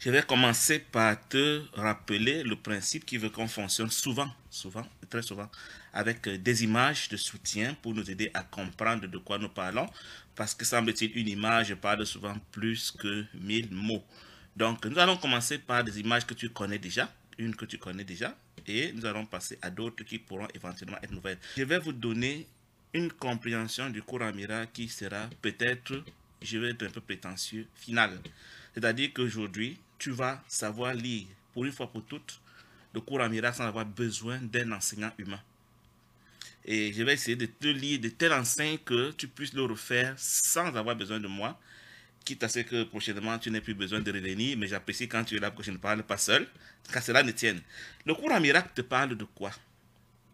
Je vais commencer par te rappeler le principe qui veut qu'on fonctionne souvent, souvent, très souvent, avec euh, des images de soutien pour nous aider à comprendre de quoi nous parlons, parce que semble-t-il, une image parle souvent plus que mille mots. Donc, nous allons commencer par des images que tu connais déjà, une que tu connais déjà, et nous allons passer à d'autres qui pourront éventuellement être nouvelles. Je vais vous donner une compréhension du cours miracle qui sera peut-être, je vais être un peu prétentieux, finale. C'est-à-dire qu'aujourd'hui, tu vas savoir lire, pour une fois pour toutes, le cours en miracle sans avoir besoin d'un enseignant humain. Et je vais essayer de te lire de tel enseigne que tu puisses le refaire sans avoir besoin de moi, quitte à ce que prochainement tu n'aies plus besoin de revenir, mais j'apprécie quand tu es là pour que je ne parle pas seul, car cela ne tienne. Le cours en miracle te parle de quoi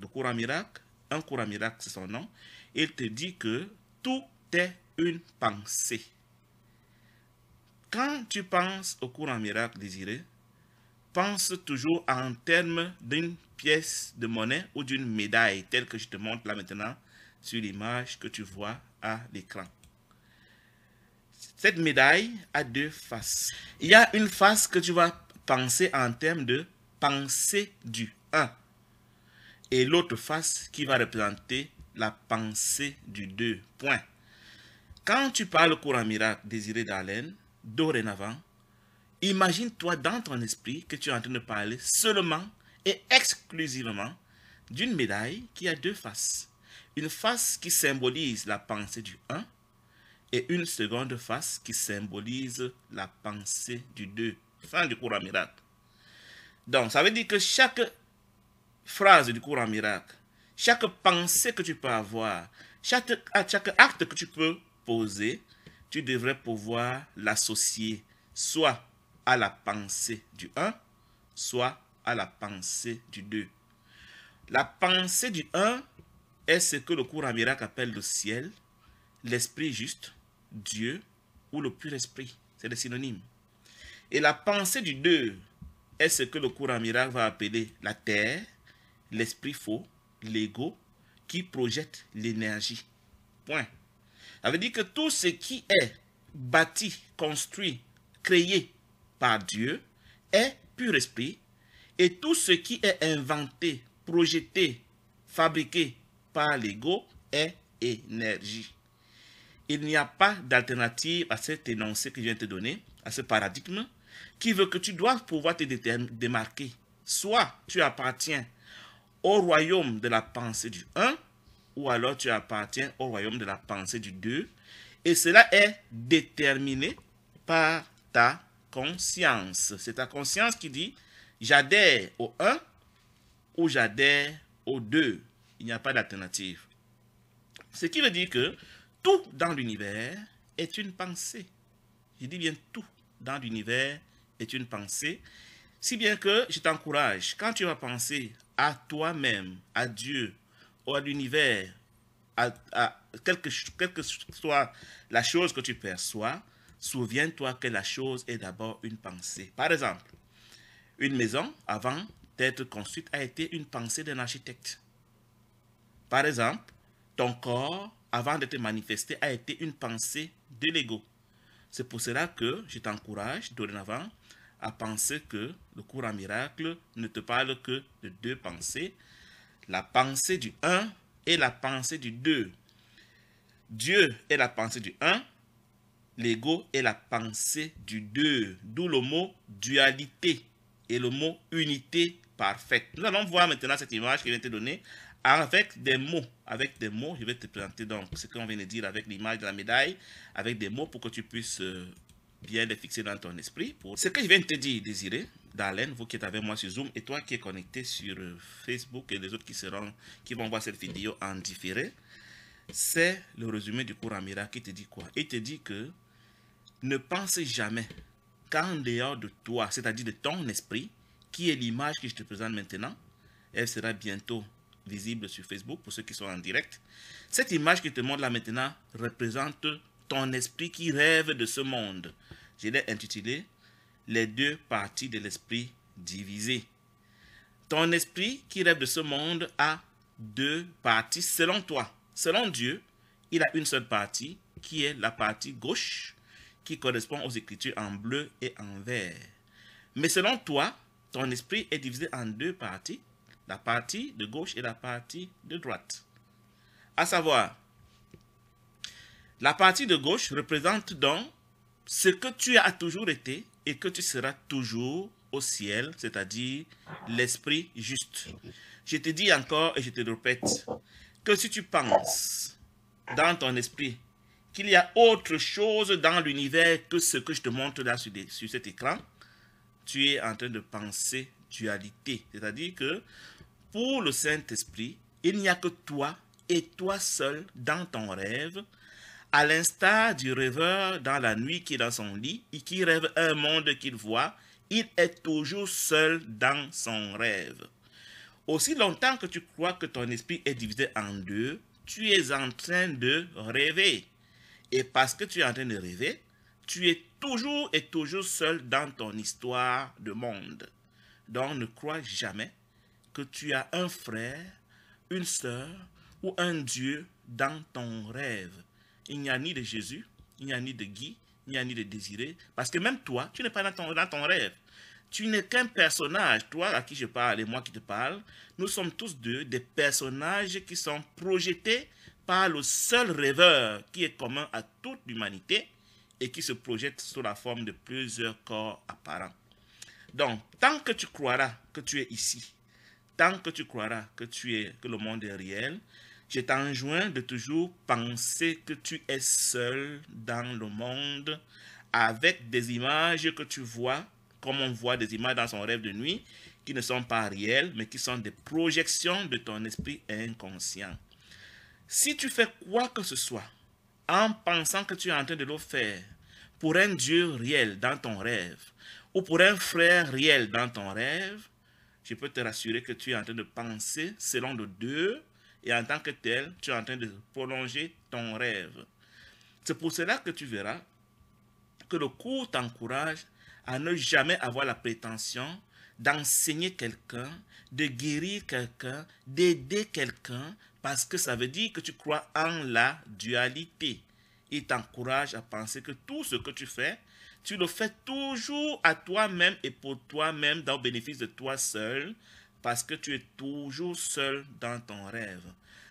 Le cours en miracle, un cours en miracle, c'est son nom, il te dit que tout est une pensée. Quand tu penses au courant miracle désiré, pense toujours en termes d'une pièce de monnaie ou d'une médaille, telle que je te montre là maintenant sur l'image que tu vois à l'écran. Cette médaille a deux faces. Il y a une face que tu vas penser en termes de pensée du 1 et l'autre face qui va représenter la pensée du 2. Point. Quand tu parles au courant miracle désiré d'Alain, dorénavant, imagine-toi dans ton esprit que tu es en train de parler seulement et exclusivement d'une médaille qui a deux faces. Une face qui symbolise la pensée du 1 et une seconde face qui symbolise la pensée du 2. Fin du cours à miracle. Donc, ça veut dire que chaque phrase du cours à miracle, chaque pensée que tu peux avoir, chaque, chaque acte que tu peux poser, tu devrais pouvoir l'associer soit à la pensée du 1, soit à la pensée du 2. La pensée du 1 est ce que le courant miracle appelle le ciel, l'esprit juste, Dieu ou le pur esprit. C'est des synonymes. Et la pensée du 2 est ce que le courant miracle va appeler la terre, l'esprit faux, l'ego, qui projette l'énergie. Point. Ça veut dire que tout ce qui est bâti, construit, créé par Dieu est pur esprit, et tout ce qui est inventé, projeté, fabriqué par l'ego est énergie. Il n'y a pas d'alternative à cet énoncé que je viens de te donner, à ce paradigme, qui veut que tu dois pouvoir te démarquer. Soit tu appartiens au royaume de la pensée du 1, ou alors tu appartiens au royaume de la pensée du Dieu, et cela est déterminé par ta conscience. C'est ta conscience qui dit, j'adhère au 1 ou j'adhère au deux. Il n'y a pas d'alternative. Ce qui veut dire que tout dans l'univers est une pensée. Je dis bien tout dans l'univers est une pensée. Si bien que je t'encourage, quand tu vas penser à toi-même, à Dieu, ou à l'univers, à, à quelle que, soit la chose que tu perçois, souviens-toi que la chose est d'abord une pensée. Par exemple, une maison, avant d'être construite, a été une pensée d'un architecte. Par exemple, ton corps, avant de te manifester a été une pensée de l'ego. C'est pour cela que je t'encourage dorénavant à penser que le courant miracle ne te parle que de deux pensées, la pensée du 1 et la pensée du 2. Dieu est la pensée du 1, l'ego est la pensée du 2, d'où le mot dualité et le mot unité parfaite. Nous allons voir maintenant cette image qui vient de donner avec des mots. Avec des mots, je vais te présenter donc ce qu'on vient de dire avec l'image de la médaille, avec des mots pour que tu puisses euh, bien les fixer dans ton esprit. Pour... Ce que je viens de te dire, Désiré, d'Alain, vous qui êtes avec moi sur Zoom, et toi qui es connecté sur euh, Facebook et les autres qui, seront, qui vont voir cette vidéo en différé, c'est le résumé du cours Amira qui te dit quoi Il te dit que ne pense jamais qu'en dehors de toi, c'est-à-dire de ton esprit, qui est l'image que je te présente maintenant, elle sera bientôt visible sur Facebook pour ceux qui sont en direct. Cette image que te montre là maintenant représente ton esprit qui rêve de ce monde. Je l'ai intitulé Les deux parties de l'esprit divisées. Ton esprit qui rêve de ce monde a deux parties selon toi. Selon Dieu, il a une seule partie qui est la partie gauche qui correspond aux écritures en bleu et en vert. Mais selon toi, ton esprit est divisé en deux parties, la partie de gauche et la partie de droite. À savoir, la partie de gauche représente donc ce que tu as toujours été et que tu seras toujours au ciel, c'est-à-dire l'esprit juste. Je te dis encore et je te répète que si tu penses dans ton esprit qu'il y a autre chose dans l'univers que ce que je te montre là sur, sur cet écran, tu es en train de penser dualité. C'est-à-dire que pour le Saint-Esprit, il n'y a que toi et toi seul dans ton rêve à l'instar du rêveur dans la nuit qui est dans son lit et qui rêve un monde qu'il voit, il est toujours seul dans son rêve. Aussi longtemps que tu crois que ton esprit est divisé en deux, tu es en train de rêver. Et parce que tu es en train de rêver, tu es toujours et toujours seul dans ton histoire de monde. Donc ne crois jamais que tu as un frère, une sœur ou un Dieu dans ton rêve il n'y a ni de Jésus, il n'y a ni de Guy, il n'y a ni de Désiré, parce que même toi, tu n'es pas dans ton, rêve. Tu n'es qu'un personnage, toi à qui je parle et moi qui te parle. Nous sommes tous deux des personnages qui sont projetés par le seul rêveur qui est commun à toute l'humanité et qui se projette sous la forme de plusieurs corps apparents. Donc, tant que tu croiras que tu es ici, tant que tu croiras que, tu es, que le monde est réel, je t'enjoins de toujours penser que tu es seul dans le monde avec des images que tu vois, comme on voit des images dans son rêve de nuit, qui ne sont pas réelles, mais qui sont des projections de ton esprit inconscient. Si tu fais quoi que ce soit, en pensant que tu es en train de le faire, pour un Dieu réel dans ton rêve, ou pour un frère réel dans ton rêve, je peux te rassurer que tu es en train de penser selon le deux et en tant que tel, tu es en train de prolonger ton rêve. C'est pour cela que tu verras que le cours t'encourage à ne jamais avoir la prétention d'enseigner quelqu'un, de guérir quelqu'un, d'aider quelqu'un, parce que ça veut dire que tu crois en la dualité. Il t'encourage à penser que tout ce que tu fais, tu le fais toujours à toi-même et pour toi-même, dans le bénéfice de toi seul, parce que tu es toujours seul dans ton rêve.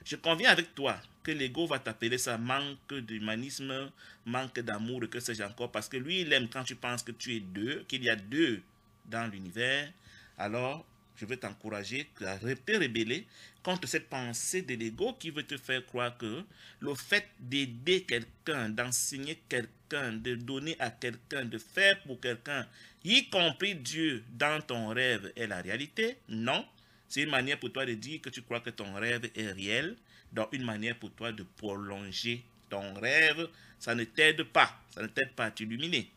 Je conviens avec toi que l'ego va t'appeler ça manque d'humanisme, manque d'amour, que sais-je encore, parce que lui, il aime quand tu penses que tu es deux, qu'il y a deux dans l'univers. Alors, je veux t'encourager à te rébeller contre cette pensée de l'ego qui veut te faire croire que le fait d'aider quelqu'un, d'enseigner quelqu'un, de donner à quelqu'un, de faire pour quelqu'un, y compris Dieu dans ton rêve, est la réalité. Non, c'est une manière pour toi de dire que tu crois que ton rêve est réel, donc une manière pour toi de prolonger ton rêve. Ça ne t'aide pas, ça ne t'aide pas à t'illuminer.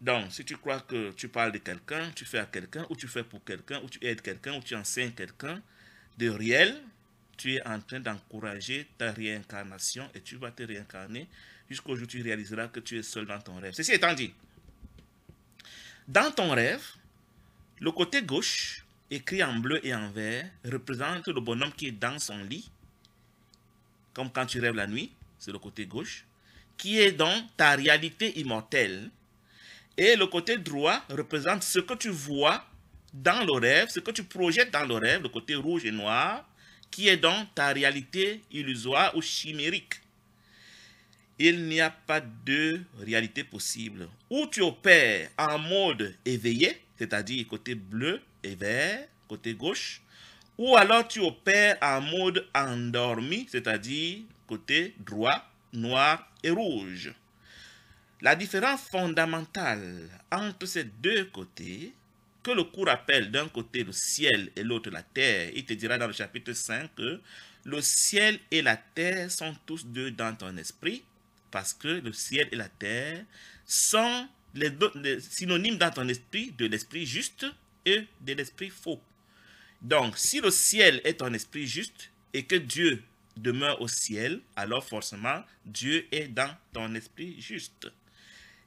Donc, si tu crois que tu parles de quelqu'un, tu fais à quelqu'un, ou tu fais pour quelqu'un, ou tu aides quelqu'un, ou tu enseignes quelqu'un, de réel, tu es en train d'encourager ta réincarnation et tu vas te réincarner jusqu'au jour où tu réaliseras que tu es seul dans ton rêve. Ceci étant dit, dans ton rêve, le côté gauche, écrit en bleu et en vert, représente le bonhomme qui est dans son lit, comme quand tu rêves la nuit, c'est le côté gauche, qui est dans ta réalité immortelle. Et le côté droit représente ce que tu vois dans le rêve, ce que tu projettes dans le rêve, le côté rouge et noir, qui est donc ta réalité illusoire ou chimérique. Il n'y a pas deux réalités possibles. Ou tu opères en mode éveillé, c'est-à-dire côté bleu et vert, côté gauche, ou alors tu opères en mode endormi, c'est-à-dire côté droit, noir et rouge. La différence fondamentale entre ces deux côtés, que le cours appelle d'un côté le ciel et l'autre la terre, il te dira dans le chapitre 5 que le ciel et la terre sont tous deux dans ton esprit, parce que le ciel et la terre sont les, synonymes dans ton esprit de l'esprit juste et de l'esprit faux. Donc, si le ciel est ton esprit juste et que Dieu demeure au ciel, alors forcément, Dieu est dans ton esprit juste.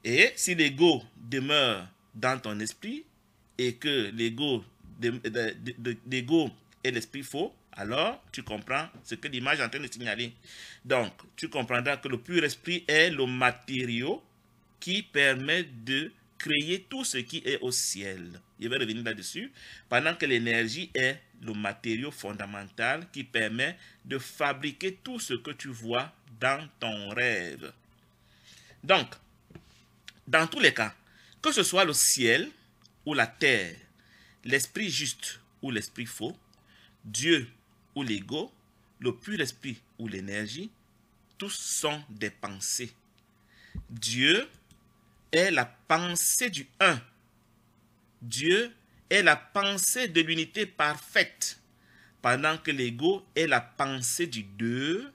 Et si l'ego demeure dans ton esprit, et que l'ego est l'esprit faux, alors tu comprends ce que l'image est en train de signaler. Donc, tu comprendras que le pur esprit est le matériau qui permet de créer tout ce qui est au ciel. Je vais revenir là-dessus. Pendant que l'énergie est le matériau fondamental qui permet de fabriquer tout ce que tu vois dans ton rêve. Donc, dans tous les cas, que ce soit le ciel, ou la terre, l'esprit juste ou l'esprit faux, Dieu ou l'ego, le pur esprit ou l'énergie, tous sont des pensées. Dieu est la pensée du un. Dieu est la pensée de l'unité parfaite, pendant que l'ego est la pensée du deux,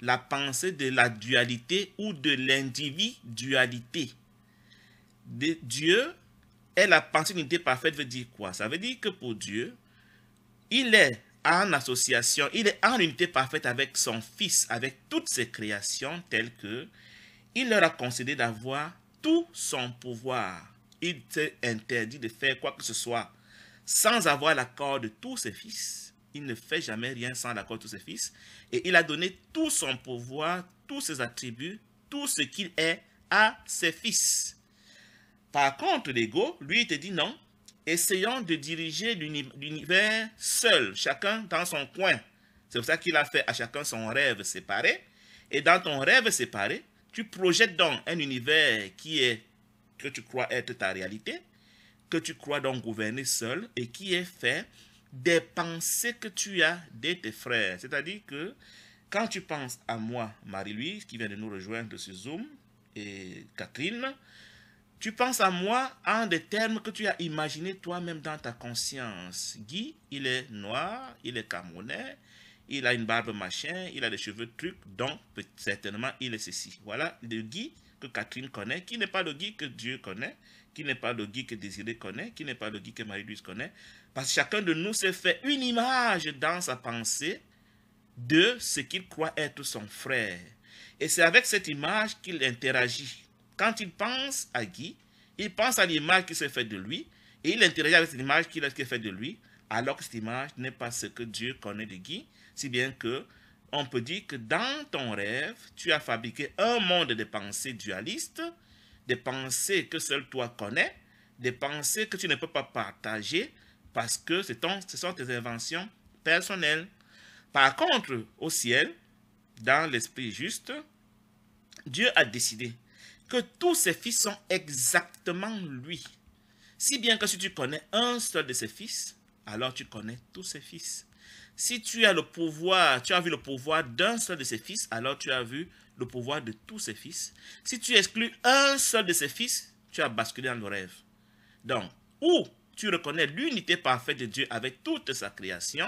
la pensée de la dualité ou de l'individualité. Dieu et la pensée d'unité parfaite veut dire quoi Ça veut dire que pour Dieu, il est en association, il est en unité parfaite avec son Fils, avec toutes ses créations telles que il leur a concédé d'avoir tout son pouvoir. Il s'est interdit de faire quoi que ce soit sans avoir l'accord de tous ses fils. Il ne fait jamais rien sans l'accord de tous ses fils. Et il a donné tout son pouvoir, tous ses attributs, tout ce qu'il est à ses fils. Par contre, l'ego, lui, il te dit non. Essayons de diriger l'univers seul, chacun dans son coin. C'est pour ça qu'il a fait à chacun son rêve séparé. Et dans ton rêve séparé, tu projettes donc un univers qui est, que tu crois être ta réalité, que tu crois donc gouverner seul et qui est fait des pensées que tu as de tes frères. C'est-à-dire que quand tu penses à moi, Marie-Louise, qui vient de nous rejoindre sur Zoom, et Catherine, tu penses à moi en des termes que tu as imaginés toi-même dans ta conscience. Guy, il est noir, il est camerounais, il a une barbe machin, il a des cheveux trucs, donc certainement il est ceci. Voilà le Guy que Catherine connaît, qui n'est pas le Guy que Dieu connaît, qui n'est pas le Guy que Désiré connaît, qui n'est pas le Guy que Marie-Louise connaît. Parce que chacun de nous se fait une image dans sa pensée de ce qu'il croit être son frère. Et c'est avec cette image qu'il interagit quand il pense à Guy, il pense à l'image qui se fait de lui et il interagit avec l'image image qui se fait de lui, alors que cette image n'est pas ce que Dieu connaît de Guy, si bien que on peut dire que dans ton rêve, tu as fabriqué un monde de pensées dualistes, des pensées que seul toi connais, des pensées que tu ne peux pas partager parce que ce sont tes inventions personnelles. Par contre, au ciel, dans l'esprit juste, Dieu a décidé que tous ses fils sont exactement lui. Si bien que si tu connais un seul de ses fils, alors tu connais tous ses fils. Si tu as le pouvoir, tu as vu le pouvoir d'un seul de ses fils, alors tu as vu le pouvoir de tous ses fils. Si tu exclus un seul de ses fils, tu as basculé dans le rêve. Donc, ou tu reconnais l'unité parfaite de Dieu avec toute sa création,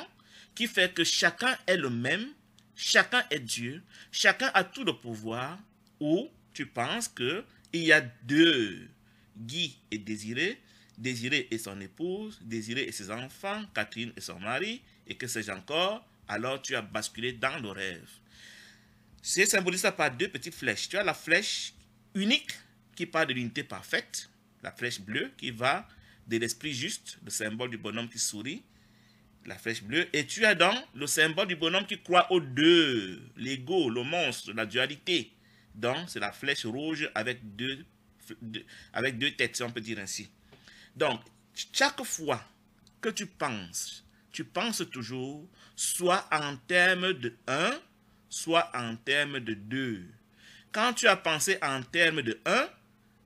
qui fait que chacun est le même, chacun est Dieu, chacun a tout le pouvoir, ou tu penses que il y a deux Guy et Désiré, Désiré et son épouse, Désiré et ses enfants, Catherine et son mari, et que sais-je encore, alors tu as basculé dans le rêve. C'est symbolisé par deux petites flèches. Tu as la flèche unique qui part de l'unité parfaite, la flèche bleue qui va de l'esprit juste, le symbole du bonhomme qui sourit, la flèche bleue, et tu as donc le symbole du bonhomme qui croit aux deux, l'ego, le monstre, la dualité, donc, c'est la flèche rouge avec deux, avec deux têtes, si on peut dire ainsi. Donc, chaque fois que tu penses, tu penses toujours soit en termes de 1, soit en termes de 2. Quand tu as pensé en termes de 1,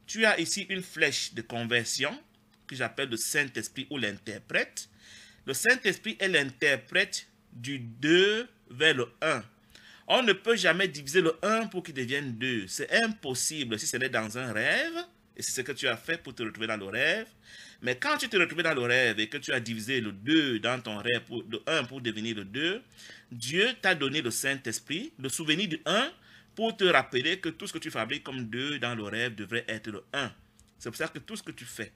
tu as ici une flèche de conversion que j'appelle le Saint-Esprit ou l'interprète. Le Saint-Esprit est l'interprète du 2 vers le 1. On ne peut jamais diviser le 1 pour qu'il devienne 2. C'est impossible si ce n'est dans un rêve, et c'est ce que tu as fait pour te retrouver dans le rêve. Mais quand tu te retrouves dans le rêve et que tu as divisé le 2 dans ton rêve, pour, le 1 pour devenir le 2, Dieu t'a donné le Saint-Esprit, le souvenir du 1, pour te rappeler que tout ce que tu fabriques comme 2 dans le rêve devrait être le 1. C'est pour ça que tout ce que tu fais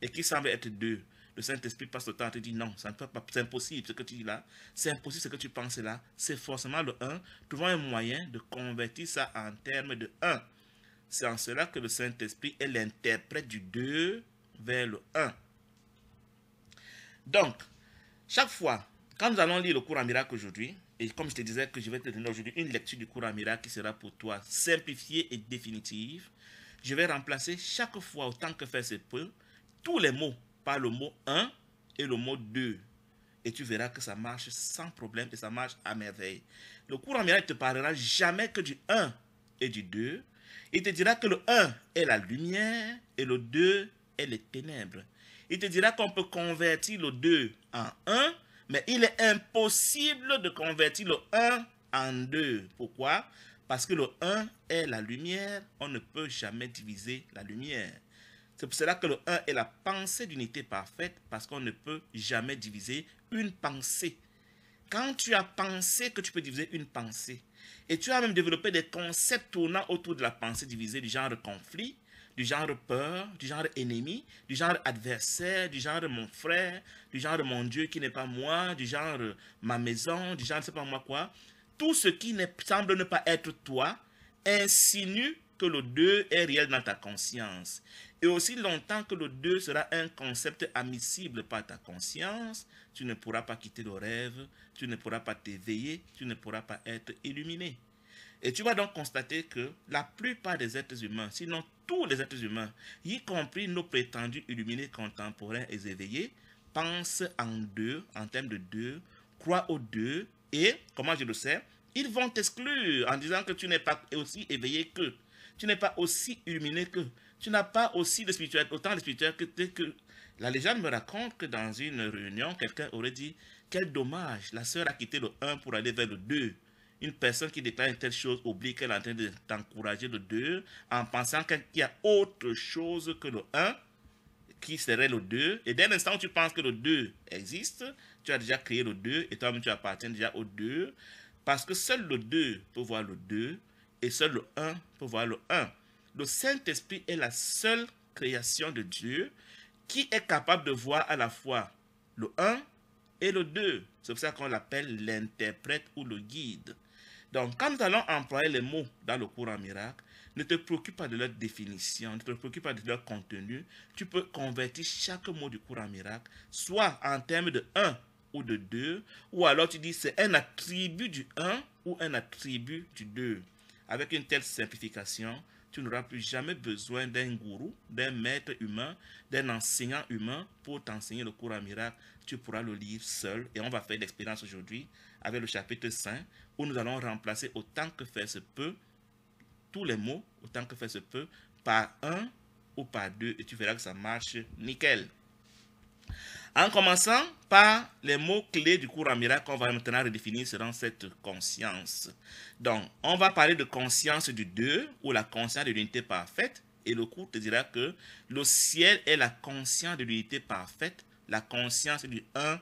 et qui semble être 2, le Saint-Esprit passe le temps à te dire non, c'est impossible ce que tu dis là, c'est impossible ce que tu penses là, c'est forcément le 1, trouvant un moyen de convertir ça en termes de 1. C'est en cela que le Saint-Esprit est l'interprète du 2 vers le 1. Donc, chaque fois, quand nous allons lire le cours en miracle aujourd'hui, et comme je te disais que je vais te donner aujourd'hui une lecture du cours en miracle qui sera pour toi simplifiée et définitive, je vais remplacer chaque fois, autant que faire se peut, tous les mots par le mot 1 et le mot 2. Et tu verras que ça marche sans problème et ça marche à merveille. Le courant miracle te parlera jamais que du 1 et du 2. Il te dira que le 1 est la lumière et le 2 est les ténèbres. Il te dira qu'on peut convertir le 2 en 1, mais il est impossible de convertir le 1 en 2. Pourquoi Parce que le 1 est la lumière, on ne peut jamais diviser la lumière. C'est pour cela que le 1 est la pensée d'unité parfaite, parce qu'on ne peut jamais diviser une pensée. Quand tu as pensé que tu peux diviser une pensée, et tu as même développé des concepts tournant autour de la pensée divisée du genre conflit, du genre peur, du genre ennemi, du genre adversaire, du genre mon frère, du genre mon Dieu qui n'est pas moi, du genre ma maison, du genre je ne sais pas moi quoi. Tout ce qui semble ne pas être toi insinue que le 2 est réel dans ta conscience. Et aussi longtemps que le 2 sera un concept admissible par ta conscience, tu ne pourras pas quitter le rêve, tu ne pourras pas t'éveiller, tu ne pourras pas être illuminé. Et tu vas donc constater que la plupart des êtres humains, sinon tous les êtres humains, y compris nos prétendus illuminés contemporains et éveillés, pensent en deux, en termes de deux, croient aux deux, et, comment je le sais, ils vont t'exclure en disant que tu n'es pas aussi éveillé qu'eux, tu n'es pas aussi illuminé qu'eux, tu n'as pas aussi de spirituel, autant de spirituel que, que la légende me raconte que dans une réunion, quelqu'un aurait dit Quel dommage, la sœur a quitté le 1 pour aller vers le 2. Une personne qui déclare une telle chose oublie qu'elle est en train d'encourager le 2 en pensant qu'il y a autre chose que le 1 qui serait le 2. Et dès l'instant où tu penses que le 2 existe, tu as déjà créé le 2 et toi-même tu appartiens déjà au 2 parce que seul le 2 peut voir le 2 et seul le 1 peut voir le 1. Le Saint-Esprit est la seule création de Dieu qui est capable de voir à la fois le 1 et le 2. C'est pour ça qu'on l'appelle l'interprète ou le guide. Donc, quand nous allons employer les mots dans le courant en miracle, ne te préoccupe pas de leur définition, ne te préoccupe pas de leur contenu. Tu peux convertir chaque mot du cours en miracle, soit en termes de 1 ou de 2, ou alors tu dis c'est un attribut du 1 ou un attribut du 2. Avec une telle simplification, tu n'auras plus jamais besoin d'un gourou, d'un maître humain, d'un enseignant humain pour t'enseigner le cours à miracle. Tu pourras le lire seul et on va faire l'expérience aujourd'hui avec le chapitre 5 où nous allons remplacer autant que faire se peut tous les mots, autant que faire se peut, par un ou par deux et tu verras que ça marche nickel. En commençant par les mots-clés du cours en miracle qu'on va maintenant redéfinir selon cette conscience. Donc, on va parler de conscience du deux ou la conscience de l'unité parfaite. Et le cours te dira que le ciel est la conscience de l'unité parfaite, la conscience du un,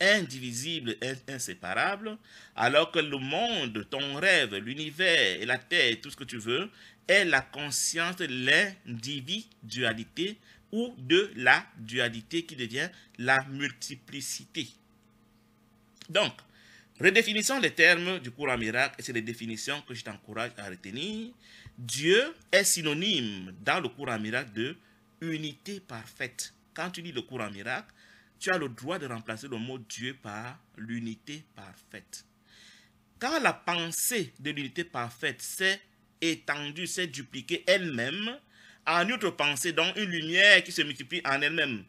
indivisible et inséparable, alors que le monde, ton rêve, l'univers et la terre, tout ce que tu veux, est la conscience de l'individualité, ou de la dualité qui devient la multiplicité. Donc, redéfinissons les termes du courant miracle, et c'est les définitions que je t'encourage à retenir. Dieu est synonyme dans le courant miracle de unité parfaite. Quand tu lis le courant miracle, tu as le droit de remplacer le mot Dieu par l'unité parfaite. Quand la pensée de l'unité parfaite s'est étendue, s'est dupliquée elle-même, en notre pensée, donc une lumière qui se multiplie en elle-même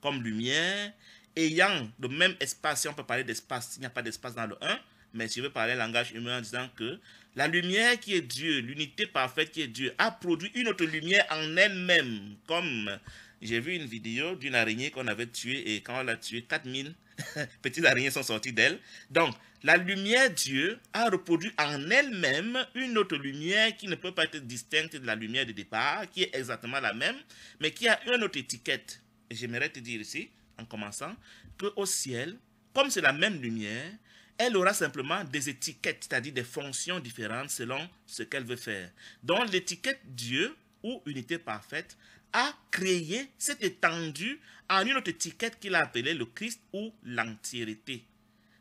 comme lumière, ayant le même espace, si on peut parler d'espace, il n'y a pas d'espace dans le 1, mais si je veux parler langage humain en disant que la lumière qui est Dieu, l'unité parfaite qui est Dieu, a produit une autre lumière en elle-même, comme j'ai vu une vidéo d'une araignée qu'on avait tuée et quand on l'a tuée, 4000 Petits araignées sont sorties d'elle. Donc, la lumière Dieu a reproduit en elle-même une autre lumière qui ne peut pas être distincte de la lumière de départ, qui est exactement la même, mais qui a une autre étiquette. Et j'aimerais te dire ici, en commençant, qu'au ciel, comme c'est la même lumière, elle aura simplement des étiquettes, c'est-à-dire des fonctions différentes selon ce qu'elle veut faire. Donc l'étiquette Dieu ou unité parfaite a créé cette étendue en une autre étiquette qu'il appelait le Christ ou l'entièreté.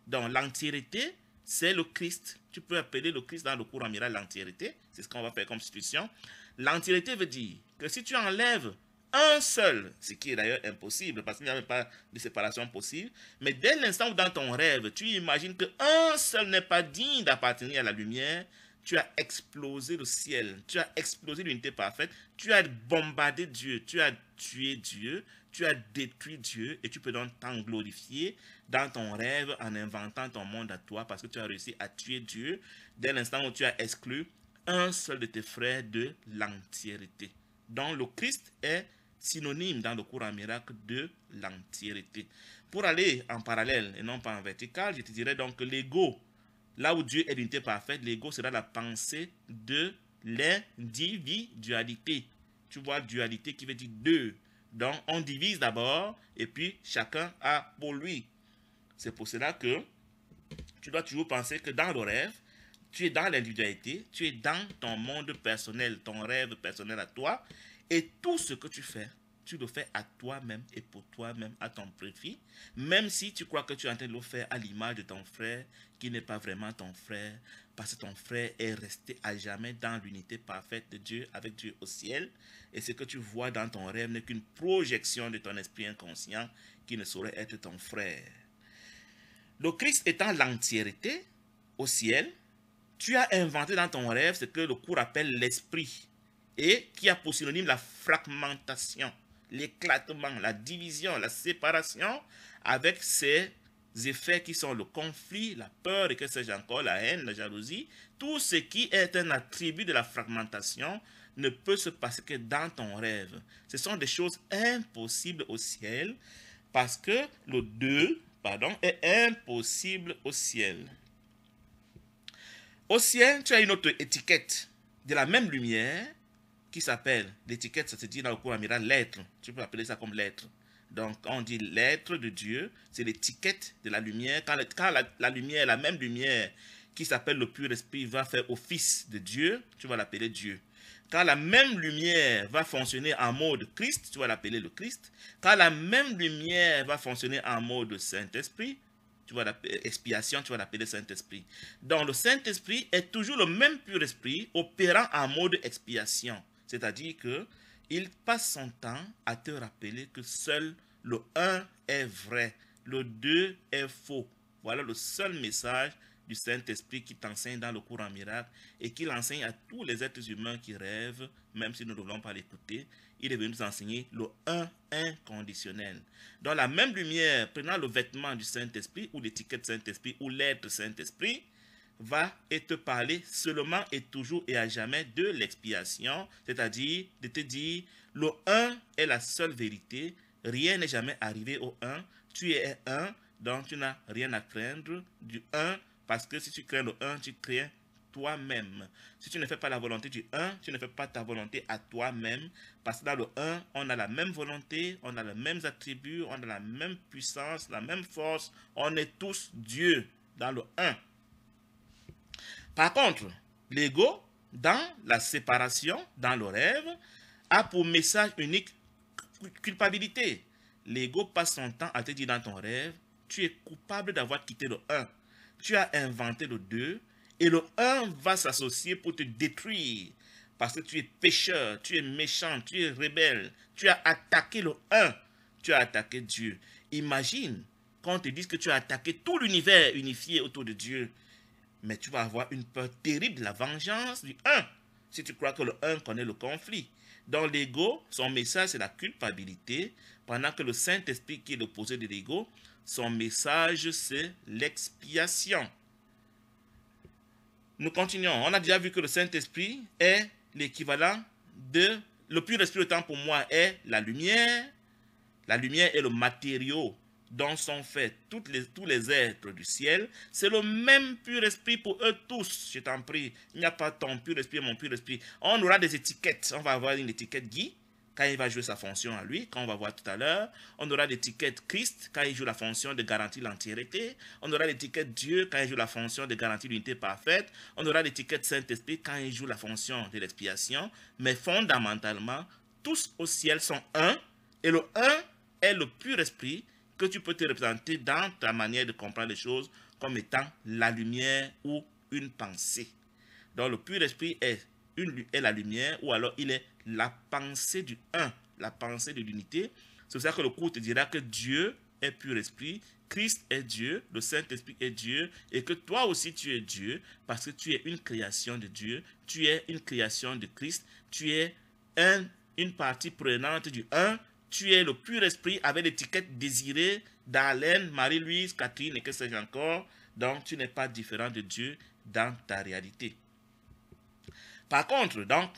Donc l'entièreté, c'est le Christ. Tu peux appeler le Christ dans le cours amiral miracle l'entièreté. C'est ce qu'on va faire comme substitution. L'entièreté veut dire que si tu enlèves un seul, ce qui est d'ailleurs impossible parce qu'il n'y a pas de séparation possible, mais dès l'instant où dans ton rêve, tu imagines que un seul n'est pas digne d'appartenir à la lumière, tu as explosé le ciel, tu as explosé l'unité parfaite, tu as bombardé Dieu, tu as tué Dieu, tu as détruit Dieu et tu peux donc t'en glorifier dans ton rêve en inventant ton monde à toi parce que tu as réussi à tuer Dieu dès l'instant où tu as exclu un seul de tes frères de l'entièreté. Donc le Christ est synonyme dans le courant miracle de l'entièreté. Pour aller en parallèle et non pas en vertical, je te dirais donc que l'ego Là où Dieu est l'unité parfaite, l'ego sera la pensée de l'individualité. Tu vois, dualité qui veut dire deux. Donc, on divise d'abord et puis chacun a pour lui. C'est pour cela que tu dois toujours penser que dans le rêve, tu es dans l'individualité, tu es dans ton monde personnel, ton rêve personnel à toi. Et tout ce que tu fais, tu le fais à toi-même et pour toi-même, à ton profit, même si tu crois que tu es en train de le faire à l'image de ton frère, qui n'est pas vraiment ton frère, parce que ton frère est resté à jamais dans l'unité parfaite de Dieu, avec Dieu au ciel, et ce que tu vois dans ton rêve n'est qu'une projection de ton esprit inconscient qui ne saurait être ton frère. Le Christ étant l'entièreté au ciel, tu as inventé dans ton rêve ce que le cours appelle l'esprit et qui a pour synonyme la fragmentation l'éclatement, la division, la séparation, avec ses effets qui sont le conflit, la peur et que sais-je encore, la haine, la jalousie, tout ce qui est un attribut de la fragmentation ne peut se passer que dans ton rêve. Ce sont des choses impossibles au ciel parce que le deux, pardon, est impossible au ciel. Au ciel, tu as une autre étiquette de la même lumière qui s'appelle, l'étiquette, ça se dit dans le cours amiral, l'être. Tu peux appeler ça comme l'être. Donc, on dit l'être de Dieu, c'est l'étiquette de la lumière. Quand, la, lumière, la même lumière qui s'appelle le pur esprit va faire office de Dieu, tu vas l'appeler Dieu. Quand la même lumière va fonctionner en mode Christ, tu vas l'appeler le Christ. Quand la même lumière va fonctionner en mode Saint-Esprit, tu vas l'appeler expiation, tu vas l'appeler Saint-Esprit. Donc le Saint-Esprit est toujours le même pur esprit opérant en mode expiation. C'est-à-dire que il passe son temps à te rappeler que seul le 1 est vrai, le 2 est faux. Voilà le seul message du Saint-Esprit qui t'enseigne dans le courant miracle et qui l'enseigne à tous les êtres humains qui rêvent, même si nous ne voulons pas l'écouter. Il est venu nous enseigner le 1 inconditionnel. Dans la même lumière, prenant le vêtement du Saint-Esprit ou l'étiquette Saint-Esprit ou l'être Saint-Esprit, va et te parler seulement et toujours et à jamais de l'expiation, c'est-à-dire de te dire, le 1 est la seule vérité, rien n'est jamais arrivé au 1, tu es un, donc tu n'as rien à craindre du 1, parce que si tu crains le 1, tu crains toi-même. Si tu ne fais pas la volonté du 1, tu ne fais pas ta volonté à toi-même. Parce que dans le 1, on a la même volonté, on a les mêmes attributs, on a la même puissance, la même force. On est tous Dieu dans le 1. Par contre, l'ego, dans la séparation, dans le rêve, a pour message unique culpabilité. L'ego passe son temps à te dire dans ton rêve, tu es coupable d'avoir quitté le 1. Tu as inventé le 2 et le 1 va s'associer pour te détruire parce que tu es pécheur, tu es méchant, tu es rebelle. Tu as attaqué le 1, tu as attaqué Dieu. Imagine quand te dit que tu as attaqué tout l'univers unifié autour de Dieu mais tu vas avoir une peur terrible de la vengeance du 1, si tu crois que le 1 connaît le conflit. Dans l'ego, son message, c'est la culpabilité, pendant que le Saint-Esprit, qui est l'opposé de l'ego, son message, c'est l'expiation. Nous continuons. On a déjà vu que le Saint-Esprit est l'équivalent de... Le pur esprit temps pour moi est la lumière. La lumière est le matériau dont sont faits toutes les, tous les êtres du ciel, c'est le même pur esprit pour eux tous, je t'en prie. Il n'y a pas ton pur esprit, mon pur esprit. On aura des étiquettes. On va avoir une étiquette Guy, quand il va jouer sa fonction à lui, quand on va voir tout à l'heure. On aura l'étiquette Christ, quand il joue la fonction de garantir l'entièreté. On aura l'étiquette Dieu, quand il joue la fonction de garantir l'unité parfaite. On aura l'étiquette Saint-Esprit, quand il joue la fonction de l'expiation. Mais fondamentalement, tous au ciel sont un, et le un est le pur esprit, que tu peux te représenter dans ta manière de comprendre les choses comme étant la lumière ou une pensée. Donc le pur esprit est, une, la lumière ou alors il est la pensée du un, la pensée de l'unité. C'est pour ça que le cours te dira que Dieu est pur esprit, Christ est Dieu, le Saint-Esprit est Dieu, et que toi aussi tu es Dieu, parce que tu es une création de Dieu, tu es une création de Christ, tu es un, une partie prenante du un tu es le pur esprit avec l'étiquette désirée d'Alain, Marie-Louise, Catherine et que sais-je encore, donc tu n'es pas différent de Dieu dans ta réalité. Par contre, donc,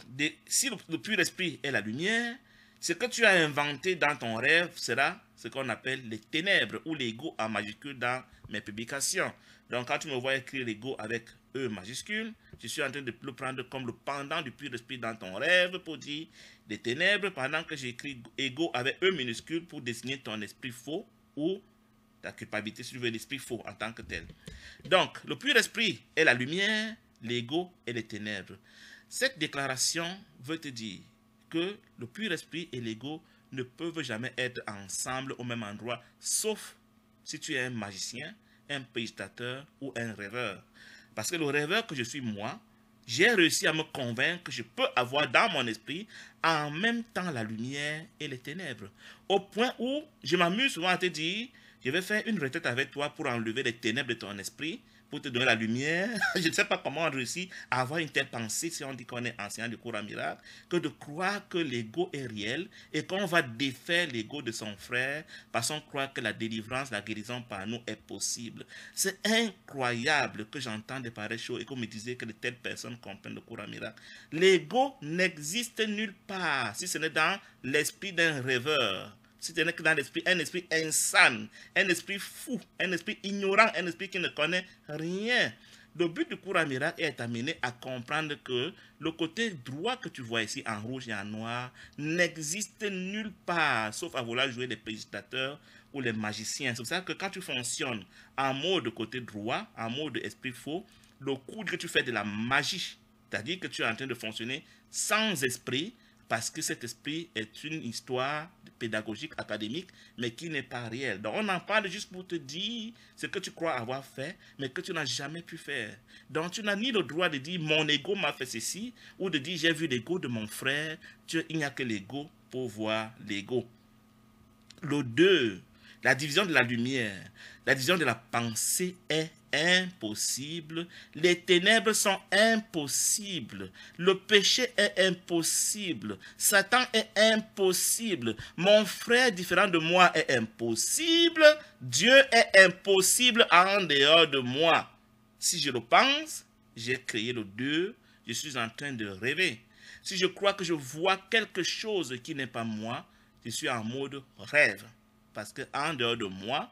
si le pur esprit est la lumière, ce que tu as inventé dans ton rêve sera ce qu'on appelle les ténèbres ou l'ego en majuscule dans mes publications. Donc, quand tu me vois écrire l'ego avec E majuscule, je suis en train de le prendre comme le pendant du pur esprit dans ton rêve pour dire des ténèbres, pendant que j'écris ego avec E minuscule pour désigner ton esprit faux ou ta culpabilité sur l'esprit faux en tant que tel. Donc, le pur esprit est la lumière, l'ego est les ténèbres. Cette déclaration veut te dire que le pur esprit et l'ego ne peuvent jamais être ensemble au même endroit, sauf si tu es un magicien, un péditateur ou un rêveur. Parce que le rêveur que je suis moi, j'ai réussi à me convaincre que je peux avoir dans mon esprit en même temps la lumière et les ténèbres. Au point où je m'amuse souvent à te dire, je vais faire une retraite avec toi pour enlever les ténèbres de ton esprit pour te donner la lumière. Je ne sais pas comment on réussit à avoir une telle pensée, si on dit qu'on est ancien du cours miracle, que de croire que l'ego est réel et qu'on va défaire l'ego de son frère parce qu'on croit que la délivrance, la guérison par nous est possible. C'est incroyable que j'entende des pareils choses et qu'on me dise que de telles personnes comprennent le cours miracle. L'ego n'existe nulle part, si ce n'est dans l'esprit d'un rêveur c'est que dans l'esprit, un esprit insane, un esprit fou, un esprit ignorant, un esprit qui ne connaît rien. Le but du cours à miracle est amené à comprendre que le côté droit que tu vois ici en rouge et en noir n'existe nulle part, sauf à vouloir jouer les péditateurs ou les magiciens. C'est pour ça que quand tu fonctionnes en mode côté droit, en mode esprit faux, le coup que tu fais de la magie, c'est-à-dire que tu es en train de fonctionner sans esprit, parce que cet esprit est une histoire pédagogique, académique, mais qui n'est pas réelle. Donc on en parle juste pour te dire ce que tu crois avoir fait, mais que tu n'as jamais pu faire. Donc tu n'as ni le droit de dire mon ego m'a fait ceci, ou de dire j'ai vu l'ego de mon frère, tu, il n'y a que l'ego pour voir l'ego. Le 2, la division de la lumière, la division de la pensée est impossible. Les ténèbres sont impossibles. Le péché est impossible. Satan est impossible. Mon frère différent de moi est impossible. Dieu est impossible en dehors de moi. Si je le pense, j'ai créé le Dieu, Je suis en train de rêver. Si je crois que je vois quelque chose qui n'est pas moi, je suis en mode rêve parce que en dehors de moi,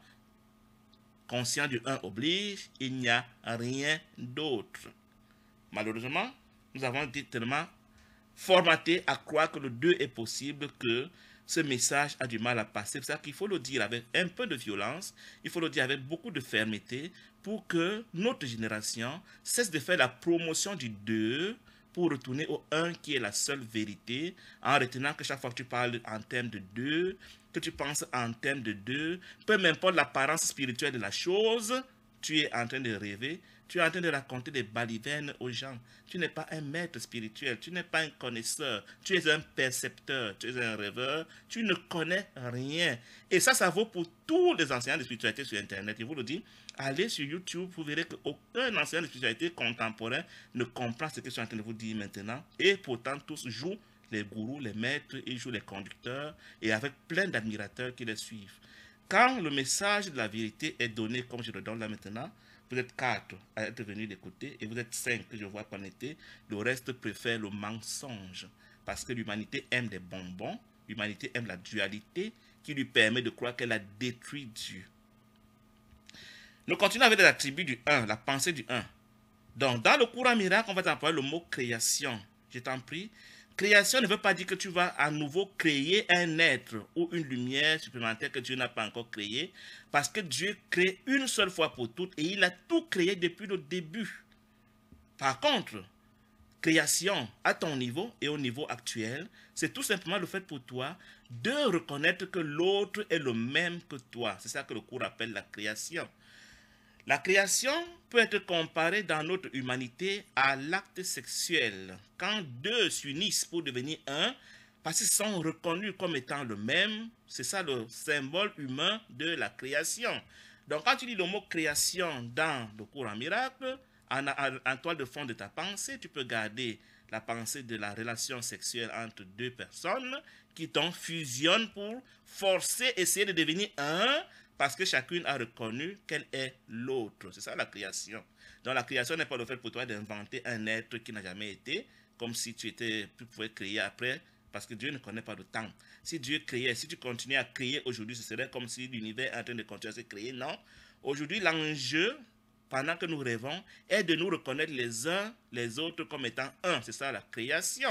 conscient du un oblige, il n'y a rien d'autre. Malheureusement, nous avons été tellement formatés à croire que le 2 est possible que ce message a du mal à passer. C'est ça qu'il faut le dire avec un peu de violence, il faut le dire avec beaucoup de fermeté pour que notre génération cesse de faire la promotion du 2 pour retourner au 1 qui est la seule vérité, en retenant que chaque fois que tu parles en termes de 2, que tu penses en termes de deux, peu importe l'apparence spirituelle de la chose, tu es en train de rêver, tu es en train de raconter des balivernes aux gens. Tu n'es pas un maître spirituel, tu n'es pas un connaisseur, tu es un percepteur, tu es un rêveur, tu ne connais rien. Et ça, ça vaut pour tous les enseignants de spiritualité sur Internet. Je vous le dis, allez sur YouTube, vous verrez qu'aucun enseignant de spiritualité contemporain ne comprend ce que je suis en train de vous dire maintenant. Et pourtant, tous jouent les gourous, les maîtres, ils jouent les conducteurs et avec plein d'admirateurs qui les suivent. Quand le message de la vérité est donné, comme je le donne là maintenant, vous êtes quatre à être venus d'écouter et vous êtes cinq que je vois connectés. Le reste préfère le mensonge parce que l'humanité aime des bonbons, l'humanité aime la dualité qui lui permet de croire qu'elle a détruit Dieu. Nous continuons avec les attributs du 1, la pensée du 1. Donc, dans le courant miracle, on va employer le mot création. Je t'en prie, Création ne veut pas dire que tu vas à nouveau créer un être ou une lumière supplémentaire que Dieu n'a pas encore créé, parce que Dieu crée une seule fois pour toutes et il a tout créé depuis le début. Par contre, création à ton niveau et au niveau actuel, c'est tout simplement le fait pour toi de reconnaître que l'autre est le même que toi. C'est ça que le cours appelle la création. La création peut être comparée dans notre humanité à l'acte sexuel, quand deux s'unissent pour devenir un, parce qu'ils sont reconnus comme étant le même. C'est ça le symbole humain de la création. Donc quand tu lis le mot création dans le cours en miracle, en, en, de fond de ta pensée, tu peux garder la pensée de la relation sexuelle entre deux personnes qui t'en fusionnent pour forcer, essayer de devenir un, parce que chacune a reconnu qu'elle est l'autre. C'est ça la création. Donc la création n'est pas le fait pour toi d'inventer un être qui n'a jamais été, comme si tu étais, pouvais créer après, parce que Dieu ne connaît pas le temps. Si Dieu créait, si tu continues à créer aujourd'hui, ce serait comme si l'univers est en train de continuer à se créer. Non. Aujourd'hui, l'enjeu, pendant que nous rêvons, est de nous reconnaître les uns les autres comme étant un. C'est ça la création.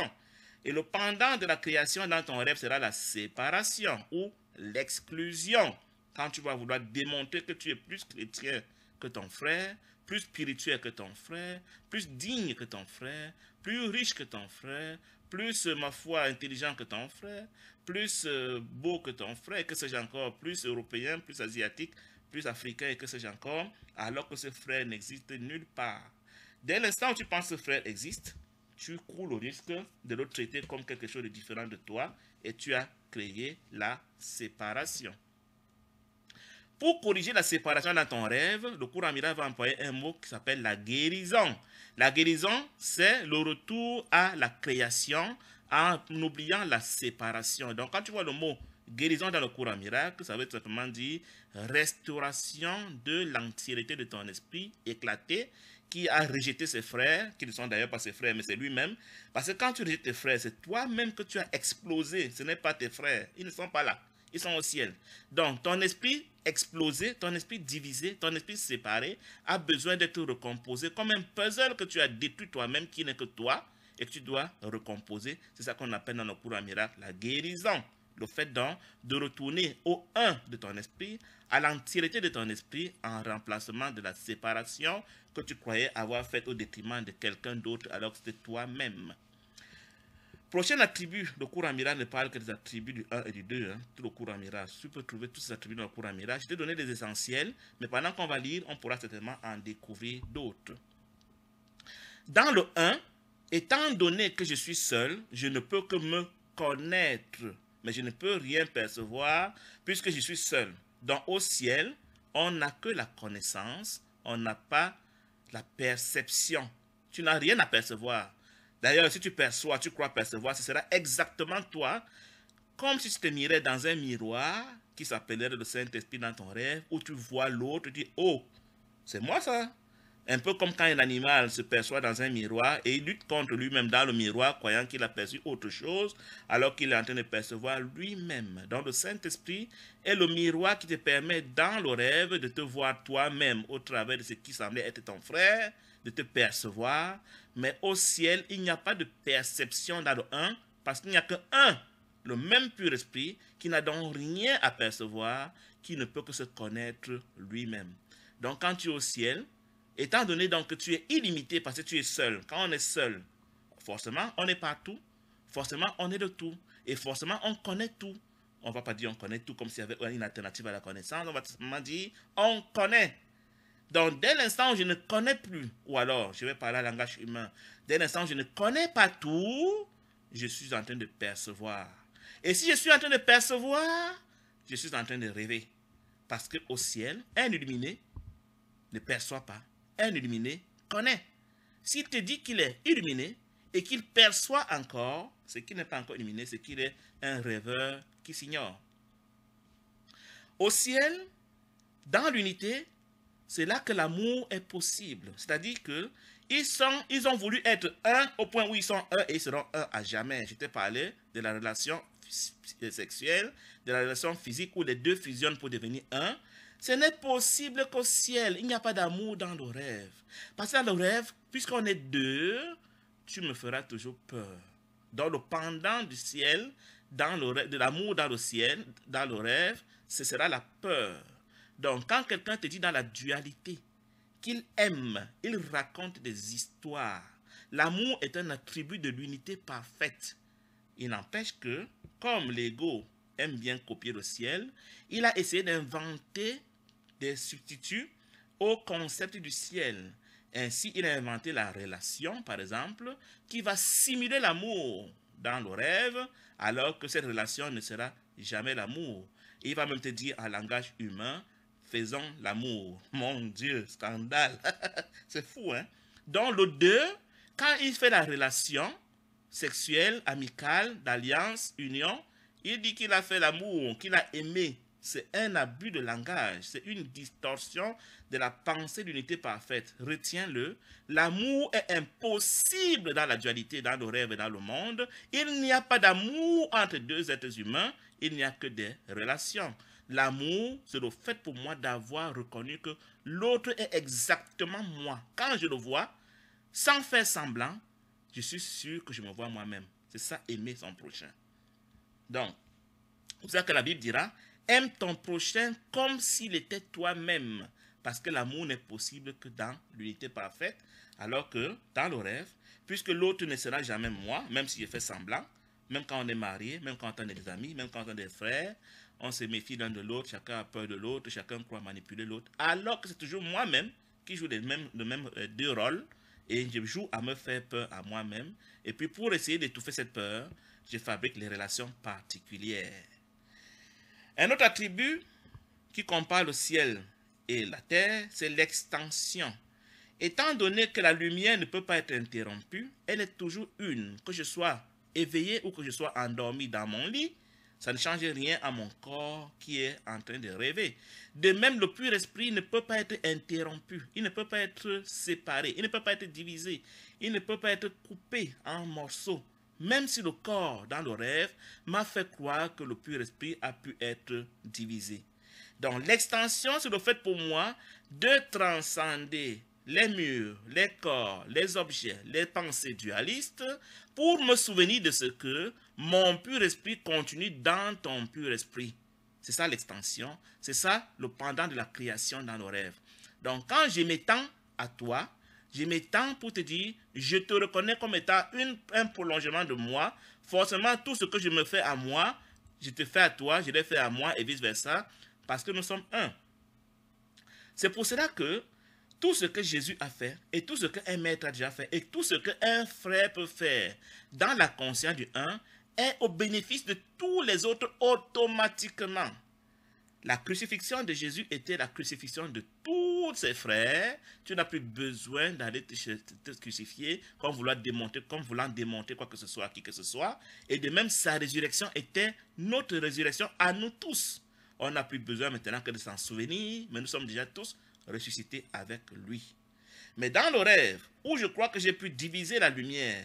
Et le pendant de la création dans ton rêve sera la séparation ou l'exclusion quand tu vas vouloir démontrer que tu es plus chrétien que ton frère, plus spirituel que ton frère, plus digne que ton frère, plus riche que ton frère, plus, euh, ma foi, intelligent que ton frère, plus euh, beau que ton frère, que sais-je encore, plus européen, plus asiatique, plus africain, et que sais-je encore, alors que ce frère n'existe nulle part. Dès l'instant où tu penses que ce frère existe, tu cours le risque de le traiter comme quelque chose de différent de toi et tu as créé la séparation. Pour corriger la séparation dans ton rêve, le cours miracle va employer un mot qui s'appelle la guérison. La guérison, c'est le retour à la création en oubliant la séparation. Donc, quand tu vois le mot guérison dans le courant à miracle, ça veut simplement dire restauration de l'entièreté de ton esprit éclaté qui a rejeté ses frères, qui ne sont d'ailleurs pas ses frères, mais c'est lui-même. Parce que quand tu rejettes tes frères, c'est toi-même que tu as explosé. Ce n'est pas tes frères. Ils ne sont pas là ils sont au ciel. Donc, ton esprit explosé, ton esprit divisé, ton esprit séparé a besoin d'être recomposé comme un puzzle que tu as détruit toi-même qui n'est que toi et que tu dois recomposer. C'est ça qu'on appelle dans nos cours à miracle la guérison. Le fait donc de retourner au un de ton esprit, à l'entièreté de ton esprit, en remplacement de la séparation que tu croyais avoir faite au détriment de quelqu'un d'autre alors que c'était toi-même. Prochaine attribut, le cours en ne parle que des attributs du 1 et du 2, hein. tout le cours en Tu peux trouver tous ces attributs dans le cours Je t'ai donné des essentiels, mais pendant qu'on va lire, on pourra certainement en découvrir d'autres. Dans le 1, étant donné que je suis seul, je ne peux que me connaître, mais je ne peux rien percevoir puisque je suis seul. Donc au ciel, on n'a que la connaissance, on n'a pas la perception. Tu n'as rien à percevoir. D'ailleurs, si tu perçois, tu crois percevoir, ce sera exactement toi, comme si tu te mirais dans un miroir qui s'appellerait le Saint-Esprit dans ton rêve, où tu vois l'autre, tu dis, oh, c'est moi ça. Un peu comme quand un animal se perçoit dans un miroir et il lutte contre lui-même dans le miroir, croyant qu'il a perçu autre chose, alors qu'il est en train de percevoir lui-même. Donc le Saint-Esprit est le miroir qui te permet dans le rêve de te voir toi-même au travers de ce qui semblait être ton frère, de te percevoir, mais au ciel, il n'y a pas de perception dans parce qu'il n'y a que un, le même pur esprit, qui n'a donc rien à percevoir, qui ne peut que se connaître lui-même. Donc quand tu es au ciel, étant donné donc que tu es illimité parce que tu es seul, quand on est seul, forcément on est tout, forcément on est de tout, et forcément on connaît tout. On ne va pas dire on connaît tout comme s'il y avait une alternative à la connaissance, on va simplement dire on connaît donc, dès l'instant où je ne connais plus, ou alors, je vais parler à langage humain, dès l'instant où je ne connais pas tout, je suis en train de percevoir. Et si je suis en train de percevoir, je suis en train de rêver. Parce que au ciel, un illuminé ne perçoit pas. Un illuminé connaît. S'il te dit qu'il est illuminé et qu'il perçoit encore, ce qui n'est pas encore illuminé, c'est qu'il est un rêveur qui s'ignore. Au ciel, dans l'unité, c'est là que l'amour est possible. C'est-à-dire que ils, ont voulu être un au point où ils sont un et ils seront un à jamais. Je t'ai parlé de la relation sexuelle, de la relation physique où les deux fusionnent pour devenir un. Ce n'est possible qu'au ciel. Il n'y a pas d'amour dans le rêve. Parce que dans le rêve, puisqu'on est deux, tu me feras toujours peur. Dans le pendant du ciel, dans le, de l'amour dans le ciel, dans le rêve, ce sera la peur. Donc, quand quelqu'un te dit dans la dualité qu'il aime, il raconte des histoires. L'amour est un attribut de l'unité parfaite. Il n'empêche que, comme l'ego aime bien copier le ciel, il a essayé d'inventer des substituts au concept du ciel. Ainsi, il a inventé la relation, par exemple, qui va simuler l'amour dans le rêve, alors que cette relation ne sera jamais l'amour. Il va même te dire en langage humain, l'amour. Mon Dieu, scandale. c'est fou, hein? Dans le 2, quand il fait la relation sexuelle, amicale, d'alliance, union, il dit qu'il a fait l'amour, qu'il a aimé. C'est un abus de langage, c'est une distorsion de la pensée d'unité parfaite. Retiens-le, l'amour est impossible dans la dualité, dans le rêves dans le monde. Il n'y a pas d'amour entre deux êtres humains, il n'y a que des relations. L'amour, c'est le fait pour moi d'avoir reconnu que l'autre est exactement moi. Quand je le vois, sans faire semblant, je suis sûr que je me vois moi-même. C'est ça, aimer son prochain. Donc, c'est ça que la Bible dira, aime ton prochain comme s'il était toi-même. Parce que l'amour n'est possible que dans l'unité parfaite, alors que dans le rêve, puisque l'autre ne sera jamais moi, même si je fais semblant, même quand on est marié, même quand on est des amis, même quand on est des frères, on se méfie l'un de l'autre, chacun a peur de l'autre, chacun croit manipuler l'autre, alors que c'est toujours moi-même qui joue les mêmes, euh, deux rôles, et je joue à me faire peur à moi-même, et puis pour essayer d'étouffer cette peur, je fabrique les relations particulières. Un autre attribut qui compare le ciel et la terre, c'est l'extension. Étant donné que la lumière ne peut pas être interrompue, elle est toujours une, que je sois éveillé ou que je sois endormi dans mon lit, ça ne change rien à mon corps qui est en train de rêver. De même, le pur esprit ne peut pas être interrompu, il ne peut pas être séparé, il ne peut pas être divisé, il ne peut pas être coupé en morceaux. Même si le corps, dans le rêve, m'a fait croire que le pur esprit a pu être divisé. Donc l'extension, c'est le fait pour moi de transcender les murs, les corps, les objets, les pensées dualistes pour me souvenir de ce que mon pur esprit continue dans ton pur esprit. C'est ça l'extension. C'est ça le pendant de la création dans nos rêves. Donc, quand je m'étends à toi, je m'étends pour te dire, je te reconnais comme étant un prolongement de moi. Forcément, tout ce que je me fais à moi, je te fais à toi, je le fais à moi et vice-versa, parce que nous sommes un. C'est pour cela que tout ce que Jésus a fait, et tout ce qu'un maître a déjà fait, et tout ce qu'un frère peut faire dans la conscience du un, est au bénéfice de tous les autres automatiquement. La crucifixion de Jésus était la crucifixion de tous ses frères. Tu n'as plus besoin d'aller te, crucifier comme vouloir démonter, comme voulant démonter quoi que ce soit, qui que ce soit. Et de même, sa résurrection était notre résurrection à nous tous. On n'a plus besoin maintenant que de s'en souvenir, mais nous sommes déjà tous ressuscités avec lui. Mais dans le rêve, où je crois que j'ai pu diviser la lumière,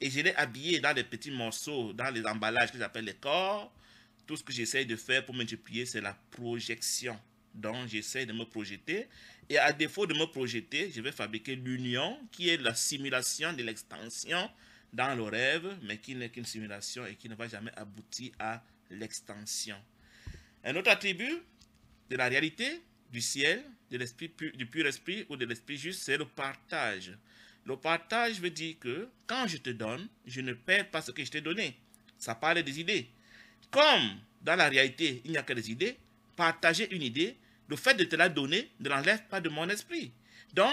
et je l'ai habillé dans des petits morceaux, dans les emballages que j'appelle les corps. Tout ce que j'essaie de faire pour multiplier, c'est la projection. Donc, j'essaie de me projeter. Et à défaut de me projeter, je vais fabriquer l'union, qui est la simulation de l'extension dans le rêve, mais qui n'est qu'une simulation et qui ne va jamais aboutir à l'extension. Un autre attribut de la réalité, du ciel, de l'esprit du pur esprit ou de l'esprit juste, c'est le partage. Le partage veut dire que quand je te donne, je ne perds pas ce que je t'ai donné. Ça parle des idées. Comme dans la réalité, il n'y a que des idées, partager une idée, le fait de te la donner ne l'enlève pas de mon esprit. Donc,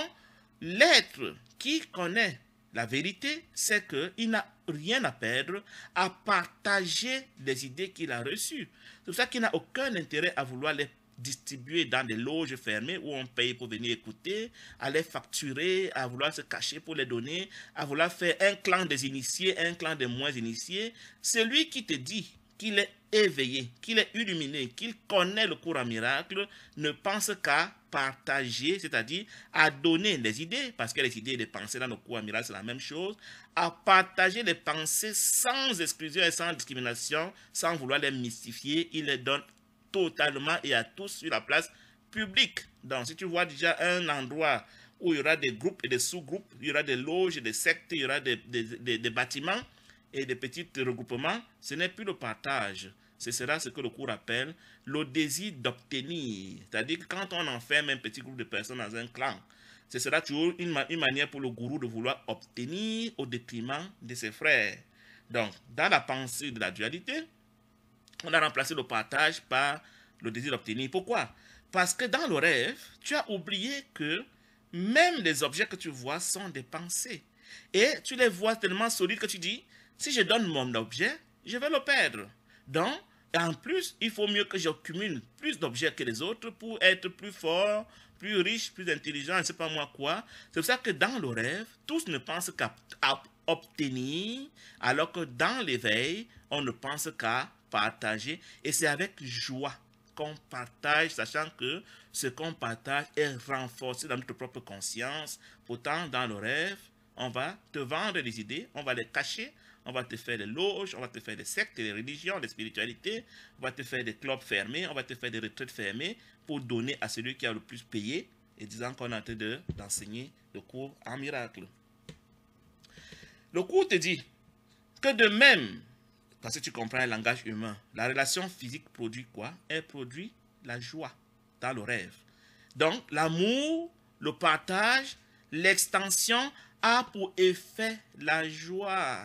l'être qui connaît la vérité, c'est qu'il n'a rien à perdre à partager des idées qu'il a reçues. C'est pour ça qu'il n'a aucun intérêt à vouloir les distribué dans des loges fermées où on paye pour venir écouter, à les facturer, à vouloir se cacher pour les donner, à vouloir faire un clan des initiés, un clan des moins initiés. Celui qui te dit qu'il est éveillé, qu'il est illuminé, qu'il connaît le cours à miracle, ne pense qu'à partager, c'est-à-dire à donner les idées, parce que les idées et les pensées dans le cours à miracle, c'est la même chose, à partager les pensées sans exclusion et sans discrimination, sans vouloir les mystifier, il les donne totalement et à tous sur la place publique. Donc, si tu vois déjà un endroit où il y aura des groupes et des sous-groupes, il y aura des loges, des sectes, il y aura des, bâtiments et des petits regroupements, ce n'est plus le partage. Ce sera ce que le cours appelle le désir d'obtenir. C'est-à-dire que quand on enferme un petit groupe de personnes dans un clan, ce sera toujours une manière pour le gourou de vouloir obtenir au détriment de ses frères. Donc, dans la pensée de la dualité, on a remplacé le partage par le désir d'obtenir. Pourquoi Parce que dans le rêve, tu as oublié que même les objets que tu vois sont des pensées. Et tu les vois tellement solides que tu dis, si je donne mon objet, je vais le perdre. Donc, en plus, il faut mieux que j'accumule plus d'objets que les autres pour être plus fort, plus riche, plus intelligent, je ne sais pas moi quoi. C'est pour ça que dans le rêve, tous ne pensent qu'à obtenir, alors que dans l'éveil, on ne pense qu'à partager. Et c'est avec joie qu'on partage, sachant que ce qu'on partage est renforcé dans notre propre conscience. Pourtant, dans le rêve, on va te vendre des idées, on va les cacher, on va te faire des loges, on va te faire des sectes, des religions, des spiritualités, on va te faire des clubs fermés, on va te faire des retraites fermées pour donner à celui qui a le plus payé et disant qu'on est en train d'enseigner le cours en miracle. Le cours te dit que de même parce que tu comprends le langage humain. La relation physique produit quoi Elle produit la joie dans le rêve. Donc, l'amour, le partage, l'extension a pour effet la joie.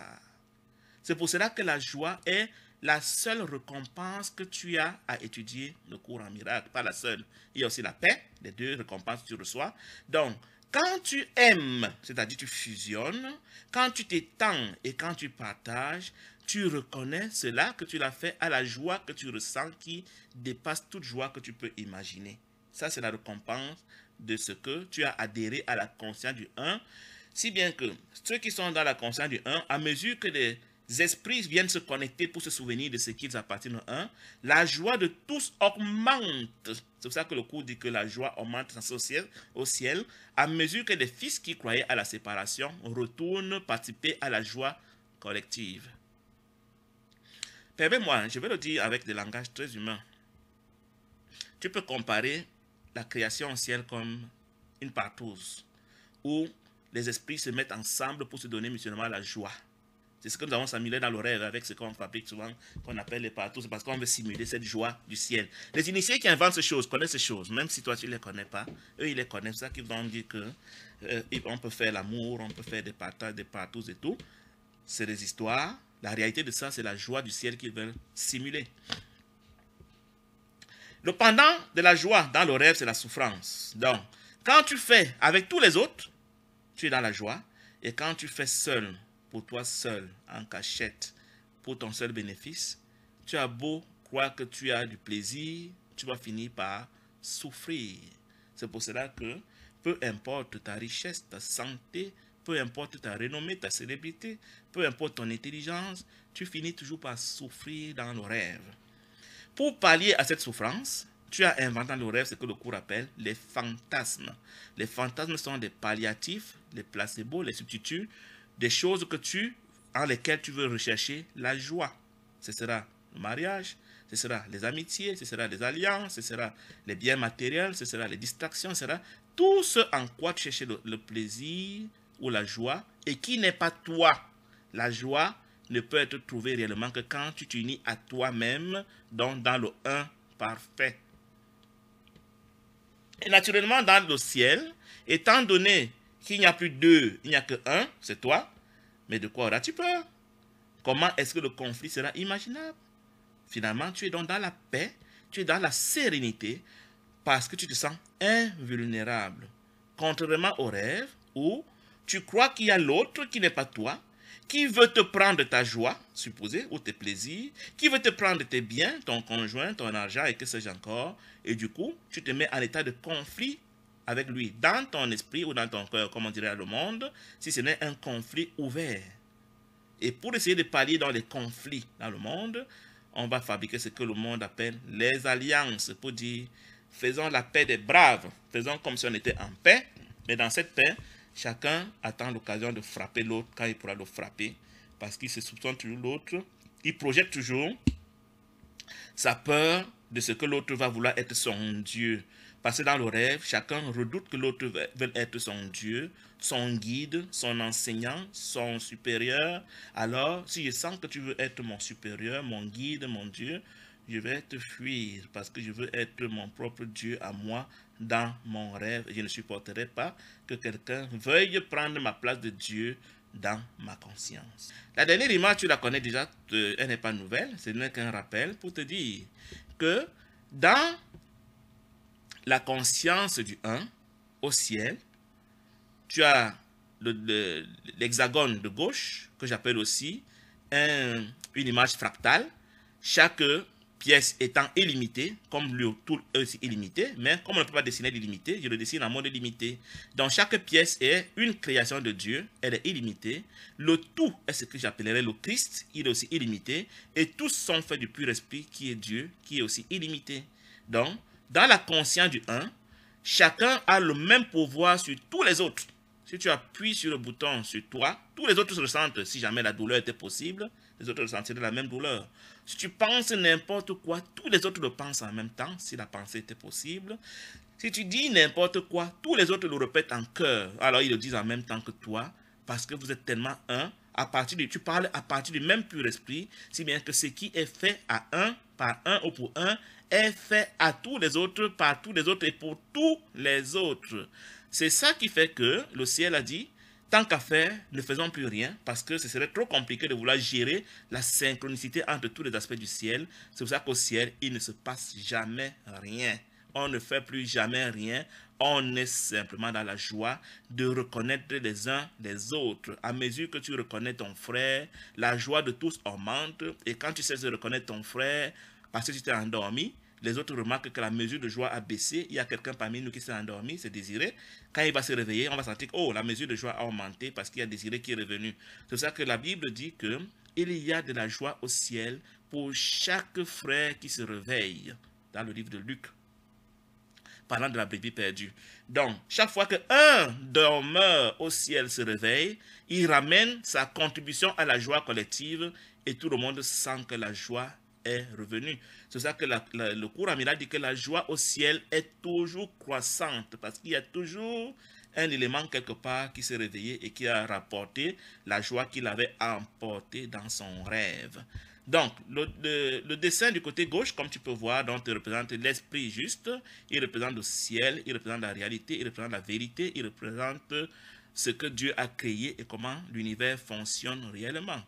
C'est pour cela que la joie est la seule récompense que tu as à étudier le cours en miracle. Pas la seule. Il y a aussi la paix, les deux récompenses que tu reçois. Donc, quand tu aimes, c'est-à-dire tu fusionnes, quand tu t'étends et quand tu partages, tu reconnais cela, que tu l'as fait à la joie que tu ressens qui dépasse toute joie que tu peux imaginer. Ça, c'est la récompense de ce que tu as adhéré à la conscience du 1. Si bien que ceux qui sont dans la conscience du 1, à mesure que les esprits viennent se connecter pour se souvenir de ce qu'ils appartiennent au 1, la joie de tous augmente. C'est pour ça que le cours dit que la joie augmente au ciel, à mesure que les fils qui croyaient à la séparation retournent participer à la joie collective. Permets-moi, hein, je vais le dire avec des langages très humains. Tu peux comparer la création ciel comme une partouze où les esprits se mettent ensemble pour se donner mutuellement la joie. C'est ce que nous avons simulé dans le rêve avec ce qu'on fabrique souvent, qu'on appelle les partout. parce qu'on veut simuler cette joie du ciel. Les initiés qui inventent ces choses connaissent ces choses, même si toi tu ne les connais pas. Eux, ils les connaissent. C'est ça qu'ils vont dire que euh, peut faire l'amour, on peut faire des partages, des partous et tout. C'est des histoires la réalité de ça, c'est la joie du ciel qu'ils veulent simuler. Le pendant de la joie dans le rêve, c'est la souffrance. Donc, quand tu fais avec tous les autres, tu es dans la joie. Et quand tu fais seul, pour toi seul, en cachette, pour ton seul bénéfice, tu as beau croire que tu as du plaisir, tu vas finir par souffrir. C'est pour cela que peu importe ta richesse, ta santé, peu importe ta renommée, ta célébrité, peu importe ton intelligence, tu finis toujours par souffrir dans nos rêves. Pour pallier à cette souffrance, tu as inventé dans le rêve ce que le cours appelle les fantasmes. Les fantasmes sont des palliatifs, les placebos, les substituts, des choses que tu, en lesquelles tu veux rechercher la joie. Ce sera le mariage, ce sera les amitiés, ce sera les alliances, ce sera les biens matériels, ce sera les distractions, ce sera tout ce en quoi tu cherches le plaisir ou la joie et qui n'est pas toi. La joie ne peut être trouvée réellement que quand tu t'unis à toi-même, donc dans le un parfait. Et naturellement, dans le ciel, étant donné qu'il n'y a plus deux, il n'y a que un, c'est toi, mais de quoi auras-tu peur Comment est-ce que le conflit sera imaginable Finalement, tu es donc dans la paix, tu es dans la sérénité, parce que tu te sens invulnérable. Contrairement au rêve, où tu crois qu'il y a l'autre qui n'est pas toi, qui veut te prendre ta joie, supposé, ou tes plaisirs, qui veut te prendre tes biens, ton conjoint, ton argent, et que sais-je encore, et du coup, tu te mets en état de conflit avec lui, dans ton esprit ou dans ton cœur, comme on dirait le monde, si ce n'est un conflit ouvert. Et pour essayer de pallier dans les conflits dans le monde, on va fabriquer ce que le monde appelle les alliances, pour dire, faisons la paix des braves, faisons comme si on était en paix, mais dans cette paix, Chacun attend l'occasion de frapper l'autre quand il pourra le frapper, parce qu'il se soupçonne toujours l'autre. Il projette toujours sa peur de ce que l'autre va vouloir être son Dieu. Parce que dans le rêve, chacun redoute que l'autre veuille être son Dieu, son guide, son enseignant, son supérieur. Alors, si je sens que tu veux être mon supérieur, mon guide, mon Dieu, je vais te fuir parce que je veux être mon propre Dieu à moi dans mon rêve je ne supporterai pas que quelqu'un veuille prendre ma place de Dieu dans ma conscience. La dernière image, tu la connais déjà, elle n'est pas nouvelle, c'est n'est qu'un rappel pour te dire que dans la conscience du 1 au ciel, tu as l'hexagone le, de gauche, que j'appelle aussi une image fractale. Chaque pièce étant illimitée, comme le tout est aussi illimité, mais comme on ne peut pas dessiner l'illimité, je le dessine en mode illimité. Donc chaque pièce est une création de Dieu, elle est illimitée. Le tout est ce que j'appellerais le Christ, il est aussi illimité. Et tous sont faits du pur esprit qui est Dieu, qui est aussi illimité. Donc, dans la conscience du un, chacun a le même pouvoir sur tous les autres. Si tu appuies sur le bouton sur toi, tous les autres se ressentent, si jamais la douleur était possible, les autres ressentiraient la même douleur. Si tu penses n'importe quoi, tous les autres le pensent en même temps, si la pensée était possible. Si tu dis n'importe quoi, tous les autres le répètent en cœur. Alors ils le disent en même temps que toi, parce que vous êtes tellement un. À partir de, tu parles à partir du même pur esprit, si bien que ce qui est fait à un, par un ou pour un, est fait à tous les autres, par tous les autres et pour tous les autres. C'est ça qui fait que le ciel a dit, tant qu'à faire, ne faisons plus rien parce que ce serait trop compliqué de vouloir gérer la synchronicité entre tous les aspects du ciel. C'est pour ça qu'au ciel, il ne se passe jamais rien. On ne fait plus jamais rien. On est simplement dans la joie de reconnaître les uns les autres. À mesure que tu reconnais ton frère, la joie de tous augmente. Et quand tu sais de reconnaître ton frère parce que tu t'es endormi, les autres remarquent que la mesure de joie a baissé. Il y a quelqu'un parmi nous qui s'est endormi, c'est Désiré. Quand il va se réveiller, on va sentir que oh, la mesure de joie a augmenté parce qu'il y a Désiré qui est revenu. C'est ça que la Bible dit que il y a de la joie au ciel pour chaque frère qui se réveille. Dans le livre de Luc, parlant de la bébé perdue. Donc, chaque fois qu'un dormeur au ciel se réveille, il ramène sa contribution à la joie collective et tout le monde sent que la joie est revenu. C'est ça que le cours amiral dit que la joie au ciel est toujours croissante parce qu'il y a toujours un élément quelque part qui s'est réveillé et qui a rapporté la joie qu'il avait emportée dans son rêve. Donc, le, dessin du côté gauche, comme tu peux voir, donc, représente l'esprit juste, il représente le ciel, il représente la réalité, il représente la vérité, il représente ce que Dieu a créé et comment l'univers fonctionne réellement.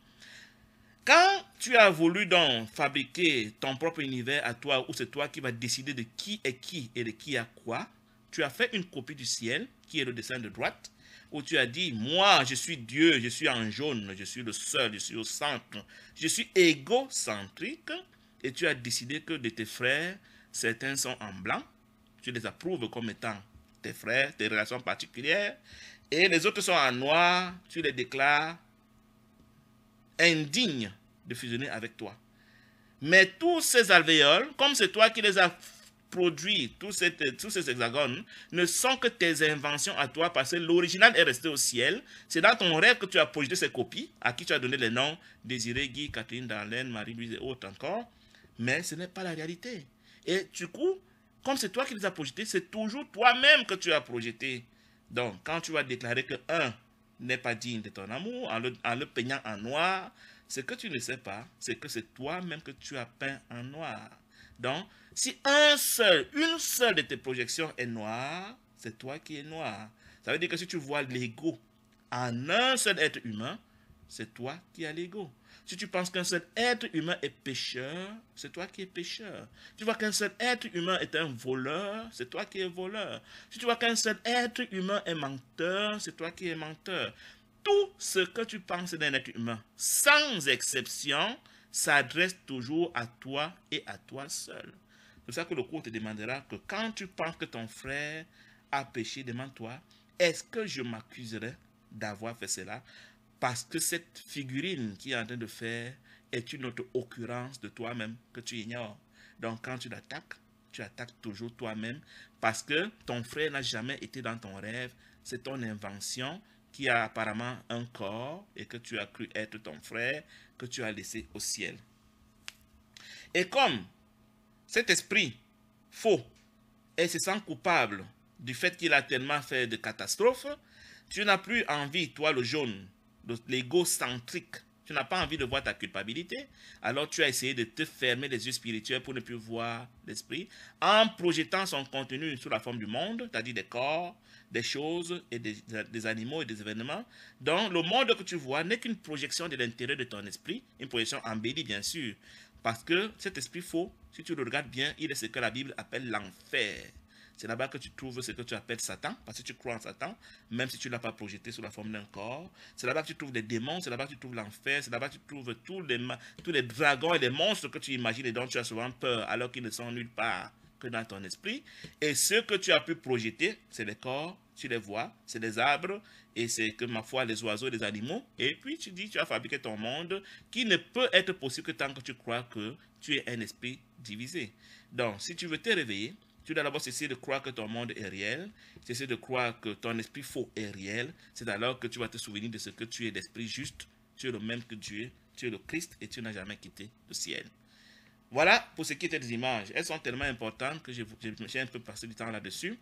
Quand tu as voulu donc fabriquer ton propre univers à toi, où c'est toi qui vas décider de qui est qui et de qui a quoi, tu as fait une copie du ciel, qui est le dessin de droite, où tu as dit, moi, je suis Dieu, je suis en jaune, je suis le seul, je suis au centre, je suis égocentrique, et tu as décidé que de tes frères, certains sont en blanc, tu les approuves comme étant tes frères, tes relations particulières, et les autres sont en noir, tu les déclares indigne de fusionner avec toi. Mais tous ces alvéoles, comme c'est toi qui les as produits, tous ces, tous ces hexagones, ne sont que tes inventions à toi parce que l'original est resté au ciel. C'est dans ton rêve que tu as projeté ces copies, à qui tu as donné les noms Désiré, Guy, Catherine, Darlene, Marie-Louise et autres encore. Mais ce n'est pas la réalité. Et du coup, comme c'est toi qui les as projetés, c'est toujours toi-même que tu as projeté. Donc, quand tu as déclaré que 1 n'est pas digne de ton amour, en le, peignant en noir, ce que tu ne sais pas, c'est que c'est toi-même que tu as peint en noir. Donc, si un seul, une seule de tes projections est noire, c'est toi qui es noir. Ça veut dire que si tu vois l'ego en un seul être humain, c'est toi qui as l'ego. Si tu penses qu'un seul être humain est pécheur, c'est toi qui es pécheur. Si tu vois qu'un seul être humain est un voleur, c'est toi qui es voleur. Si tu vois qu'un seul être humain est menteur, c'est toi qui es menteur. Tout ce que tu penses d'un être humain, sans exception, s'adresse toujours à toi et à toi seul. C'est pour ça que le cours te demandera que quand tu penses que ton frère a péché, demande-toi, est-ce que je m'accuserai d'avoir fait cela parce que cette figurine qui est en train de faire est une autre occurrence de toi-même que tu ignores. Donc quand tu l'attaques, tu attaques toujours toi-même parce que ton frère n'a jamais été dans ton rêve. C'est ton invention qui a apparemment un corps et que tu as cru être ton frère, que tu as laissé au ciel. Et comme cet esprit faux et se sent coupable du fait qu'il a tellement fait de catastrophes, tu n'as plus envie, toi le jaune, l'égocentrique. Tu n'as pas envie de voir ta culpabilité, alors tu as essayé de te fermer les yeux spirituels pour ne plus voir l'esprit, en projetant son contenu sous la forme du monde, c'est-à-dire des corps, des choses et des, des, animaux et des événements. Donc le monde que tu vois n'est qu'une projection de l'intérieur de ton esprit, une projection embellie bien sûr, parce que cet esprit faux, si tu le regardes bien, il est ce que la Bible appelle l'enfer. C'est là-bas que tu trouves ce que tu appelles Satan, parce que tu crois en Satan, même si tu ne l'as pas projeté sous la forme d'un corps. C'est là-bas que tu trouves des démons, c'est là-bas que tu trouves l'enfer, c'est là-bas que tu trouves tous les, dragons et les monstres que tu imagines et dont tu as souvent peur, alors qu'ils ne sont nulle part que dans ton esprit. Et ce que tu as pu projeter, c'est les corps, tu les vois, c'est les arbres, et c'est que, ma foi, les oiseaux, les animaux. Et puis tu dis, tu as fabriqué ton monde qui ne peut être possible que tant que tu crois que tu es un esprit divisé. Donc, si tu veux te réveiller, tu dois d'abord cesser de croire que ton monde est réel, cesser de croire que ton esprit faux est réel. C'est alors que tu vas te souvenir de ce que tu es d'esprit juste. Tu es le même que Dieu, tu es le Christ et tu n'as jamais quitté le ciel. Voilà pour ce qui était des images. Elles sont tellement importantes que j'ai un peu passé du temps là-dessus.